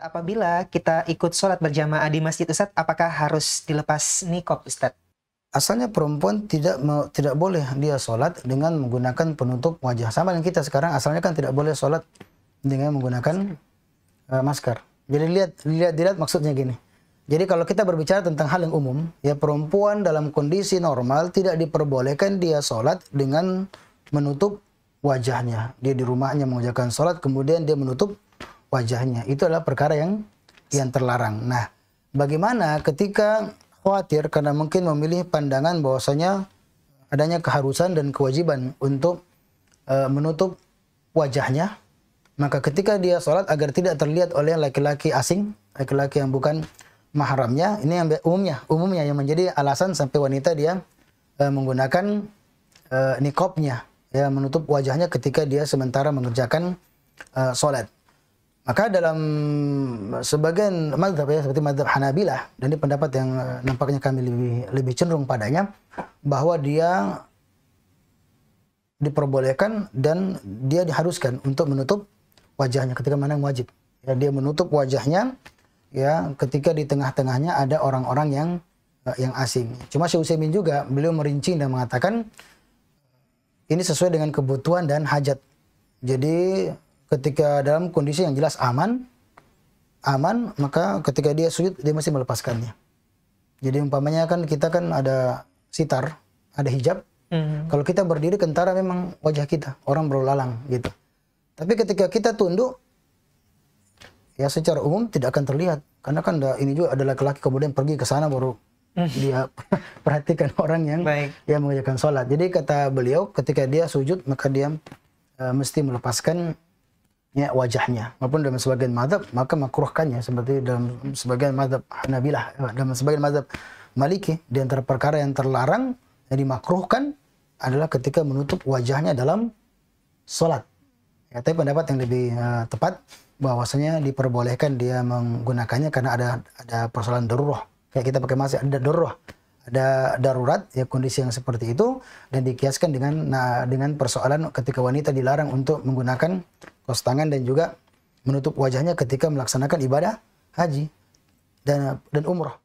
Apabila kita ikut sholat berjamaah di masjid Ustaz, apakah harus dilepas nikob Ustaz? Asalnya perempuan tidak tidak boleh dia sholat dengan menggunakan penutup wajah. Sama dengan kita sekarang, asalnya kan tidak boleh sholat dengan menggunakan uh, masker. Jadi lihat, lihat, lihat maksudnya gini. Jadi kalau kita berbicara tentang hal yang umum, ya perempuan dalam kondisi normal tidak diperbolehkan dia sholat dengan menutup wajahnya. Dia di rumahnya mengerjakan sholat, kemudian dia menutup wajahnya. Itu adalah perkara yang yang terlarang. Nah, bagaimana ketika khawatir karena mungkin memilih pandangan bahwasanya adanya keharusan dan kewajiban untuk e, menutup wajahnya, maka ketika dia sholat agar tidak terlihat oleh laki-laki asing, laki-laki yang bukan mahramnya, ini yang umumnya, umumnya yang menjadi alasan sampai wanita dia e, menggunakan e, nikopnya, ya menutup wajahnya ketika dia sementara mengerjakan e, sholat. Maka dalam sebagian madhab ya, seperti madhab Hanabilah, dan ini pendapat yang eh, nampaknya kami lebih, lebih cenderung padanya, bahwa dia diperbolehkan dan dia diharuskan untuk menutup wajahnya ketika mana yang wajib. Ya, dia menutup wajahnya ya ketika di tengah-tengahnya ada orang-orang yang eh, yang asing. Cuma Syekh Utsaimin juga beliau merinci dan mengatakan ini sesuai dengan kebutuhan dan hajat. Jadi ketika dalam kondisi yang jelas aman, aman, maka ketika dia sujud dia mesti melepaskannya. Jadi umpamanya kan kita kan ada sitar, ada hijab. Mm-hmm. Kalau kita berdiri kentara memang wajah kita, orang berlalang gitu. Tapi ketika kita tunduk, ya secara umum tidak akan terlihat karena kan ini juga adalah laki-laki kemudian pergi ke sana baru hmm. dia perhatikan orang yang Baik. yang mengerjakan sholat. Jadi kata beliau ketika dia sujud maka dia uh, mesti melepaskan ya, wajahnya. Maupun dalam sebagian madhab, maka makruhkannya seperti dalam sebagian madhab Hanabilah, eh, dalam sebagian madhab Maliki, di antara perkara yang terlarang yang dimakruhkan adalah ketika menutup wajahnya dalam sholat. Ya, tapi pendapat yang lebih uh, tepat bahwasanya diperbolehkan dia menggunakannya karena ada ada persoalan darurat. Kayak kita pakai masih ada darurat ada darurat ya kondisi yang seperti itu dan dikiaskan dengan nah, dengan persoalan ketika wanita dilarang untuk menggunakan kos tangan dan juga menutup wajahnya ketika melaksanakan ibadah haji dan dan umrah.